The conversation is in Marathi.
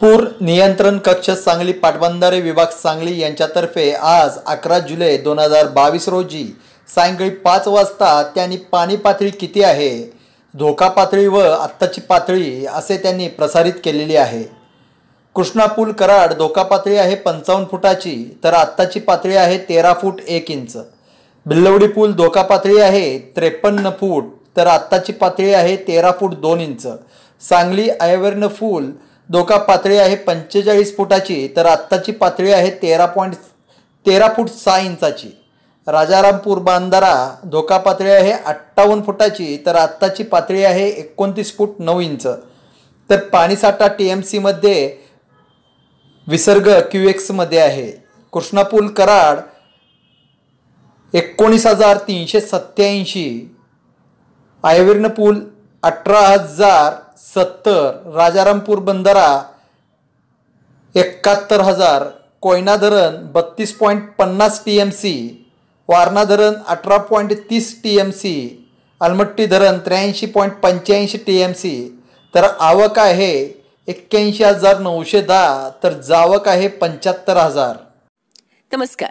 पूर नियंत्रण कक्ष सांगली पाटबंधारे विभाग सांगली यांच्यातर्फे आज अकरा जुलै दोन हजार बावीस रोजी सायंकाळी पाच वाजता त्यांनी पाणी पातळी किती आहे धोका पातळी व आत्ताची पातळी असे त्यांनी प्रसारित केलेली आहे कृष्णापूल कराड धोका पातळी आहे पंचावन्न फुटाची तर आत्ताची पातळी आहे तेरा फूट एक इंच बिल्लवडी पूल धोका पातळी आहे त्रेपन्न फूट तर आत्ताची पातळी आहे तेरा फूट दोन इंच सांगली आयवर्न फूल धोका पातळी आहे पंचेचाळीस फुटाची तर आत्ताची पातळी आहे तेरा पॉईंट तेरा फूट सहा इंचाची राजारामपूर बांधारा धोका पातळी आहे अठ्ठावन्न फुटाची तर आत्ताची पातळी आहे एकोणतीस फूट नऊ इंच तर पाणीसाठा टी एम सीमध्ये विसर्ग क्यू एक्समध्ये आहे कृष्णापूल कराड एकोणीस हजार तीनशे सत्त्याऐंशी आयवीर्ण पूल अठरा हजार सत्तर राजारामपूर बंदरा एकाहत्तर हजार कोयना धरण बत्तीस पॉईंट पन्नास टी एम सी वारणा धरण अठरा पॉईंट तीस टी एम सी अलमट्टी धरण त्र्याऐंशी पॉईंट पंच्याऐंशी टी एम सी तर आवक आहे एक्क्याऐंशी हजार नऊशे दहा तर जावक आहे पंच्याहत्तर हजार नमस्कार